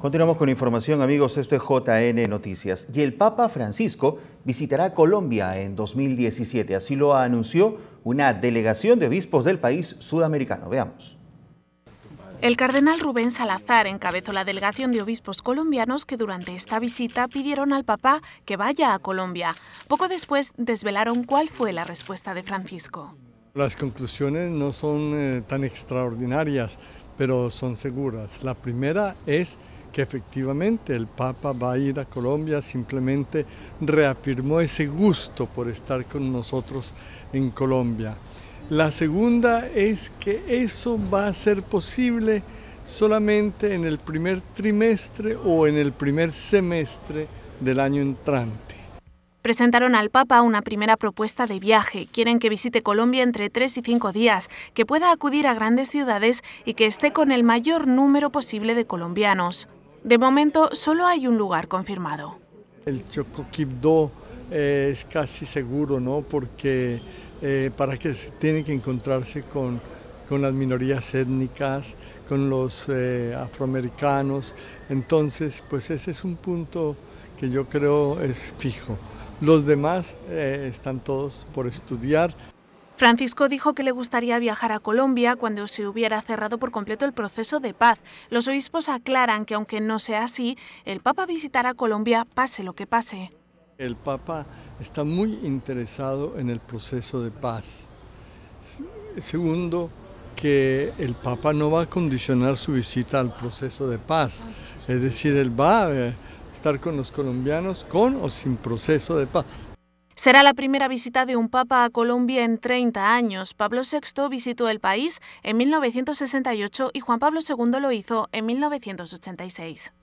Continuamos con información, amigos. Esto es JN Noticias. Y el Papa Francisco visitará Colombia en 2017. Así lo anunció una delegación de obispos del país sudamericano. Veamos. El cardenal Rubén Salazar encabezó la delegación de obispos colombianos que durante esta visita pidieron al Papa que vaya a Colombia. Poco después desvelaron cuál fue la respuesta de Francisco. Las conclusiones no son eh, tan extraordinarias, pero son seguras. La primera es que efectivamente el Papa va a ir a Colombia, simplemente reafirmó ese gusto por estar con nosotros en Colombia. La segunda es que eso va a ser posible solamente en el primer trimestre o en el primer semestre del año entrante. Presentaron al Papa una primera propuesta de viaje. Quieren que visite Colombia entre tres y cinco días, que pueda acudir a grandes ciudades y que esté con el mayor número posible de colombianos. De momento, solo hay un lugar confirmado. El Chocoquibdó eh, es casi seguro, ¿no? Porque eh, para que tiene que encontrarse con, las minorías étnicas, con los eh, afroamericanos. Entonces, pues ese es un punto que yo creo es fijo. Los demás están todos por estudiar. Francisco dijo que le gustaría viajar a Colombia cuando se hubiera cerrado por completo el proceso de paz. Los obispos aclaran que aunque no sea así, el Papa visitará Colombia pase lo que pase. El Papa está muy interesado en el proceso de paz. Segundo, que el Papa no va a condicionar su visita al proceso de paz. Es decir, él va a estar con los colombianos con o sin proceso de paz. Será la primera visita de un papa a Colombia en 30 años. Pablo VI visitó el país en 1968 y Juan Pablo II lo hizo en 1986.